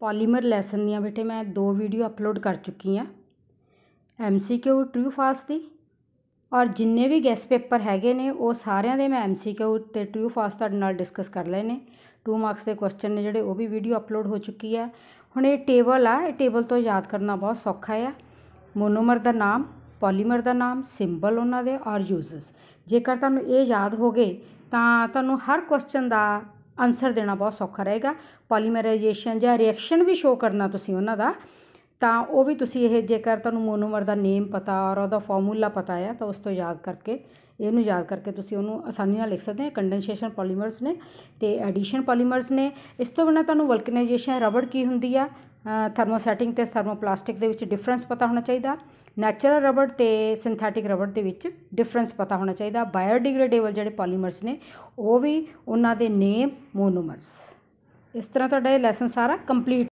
polymer lesson ਦੀਆਂ ਬੇਟੇ ਮੈਂ ਦੋ ਵੀਡੀਓ ਅਪਲੋਡ ਕਰ ਚੁੱਕੀ ਆ ਐਮਸੀਕਿਊ ਟਰੂ ਫਾਸਟ ਦੀ ਔਰ ਜਿੰਨੇ ਵੀ ਗੈਸ ਪੇਪਰ ਹੈਗੇ ਨੇ ਉਹ ਸਾਰਿਆਂ ਦੇ ਮੈਂ ਐਮਸੀਕਿਊ ਤੇ ਟਰੂ ਫਾਸਟ ਤੁਹਾਡੇ ਨਾਲ ਡਿਸਕਸ ਕਰ ਲਏ ਨੇ 2 ਮਾਰਕਸ ਦੇ ਕੁਐਸਚਨ ਨੇ ਜਿਹੜੇ ਉਹ ਵੀ ਵੀਡੀਓ ਅਪਲੋਡ ਹੋ ਚੁੱਕੀ ਆ ਹੁਣ ਇਹ ਟੇਬਲ ਆ ਇਹ ਟੇਬਲ ਤੋਂ ਯਾਦ ਕਰਨਾ ਬਹੁਤ ਸੌਖਾ ਆ ਮੋਨੋਮਰ ਦਾ ਨਾਮ ਪੋਲੀਮਰ ਦਾ ਨਾਮ ਸਿੰਬਲ ਉਹਨਾਂ ਦੇ ਔਰ ਯੂਜ਼ਸ ਜੇਕਰ ਤੁਹਾਨੂੰ ਇਹ ਯਾਦ ਹੋ ਗਏ ਤਾਂ ਤੁਹਾਨੂੰ ਹਰ ਕੁਐਸਚਨ ਦਾ ਆਨਸਰ ਦੇਣਾ ਬਹੁਤ ਸੌਖਾ ਰਹੇਗਾ ਪੋਲੀਮਰਾਈਜੇਸ਼ਨ ਜਾਂ ਰਿਐਕਸ਼ਨ ਵੀ ਸ਼ੋ ਕਰਨਾ ਤੁਸੀਂ ਉਹਨਾਂ ਦਾ ਤਾਂ ਉਹ ਵੀ ਤੁਸੀਂ ਇਹ ਜੇਕਰ ਤੁਹਾਨੂੰ ਮੋਨੋਮਰ ਦਾ ਨੇਮ ਪਤਾ ਔਰ ਉਹਦਾ ਫਾਰਮੂਲਾ ਪਤਾ ਹੈ ਤਾਂ ਉਸ ਤੋਂ ਯਾਦ ਕਰਕੇ ਇਹਨੂੰ ਯਾਦ ਕਰਕੇ ਤੁਸੀਂ ਉਹਨੂੰ ਆਸਾਨੀ ਨਾਲ ਲਿਖ ਸਕਦੇ ਹੋ ਕੰਡੈਂਸੇਸ਼ਨ ਪੋਲੀਮਰਸ ਨੇ ਤੇ ਐਡੀਸ਼ਨ ਪੋਲੀਮਰਸ ਨੇ ਇਸ ਤੋਂ ਬਿਨਾਂ ਤੁਹਾਨੂੰ ਵਲਕਨਾਈਜੇਸ਼ਨ ਰਬੜ ਕੀ ਹੁੰਦੀ ਆ ਥਰਮੋਸੈਟਿੰਗ ਤੇ ਥਰਮੋਪਲਾਸਟਿਕ ਦੇ ਵਿੱਚ ਡਿਫਰੈਂਸ ਪਤਾ ਹੋਣਾ ਚਾਹੀਦਾ ਨੇਚਰਲ ਰਬੜ ਤੇ ਸਿੰਥੈਟਿਕ ਰਬੜ ਦੇ ਵਿੱਚ ਡਿਫਰੈਂਸ ਪਤਾ ਹੋਣਾ ਚਾਹੀਦਾ ਬਾਇਓਡੀਗ੍ਰੇਡੇਬਲ ਜਿਹੜੇ ਪੋਲੀਮਰਸ ਨੇ ਉਹ ਵੀ ਉਹਨਾਂ ਦੇ ਨੇਮ ਮੋਨੋਮਰਸ ਇਸ ਤਰ੍ਹਾਂ ਤੁਹਾਡਾ ਇਹ ਲੈਸਨ ਸਾਰਾ ਕੰਪਲੀਟ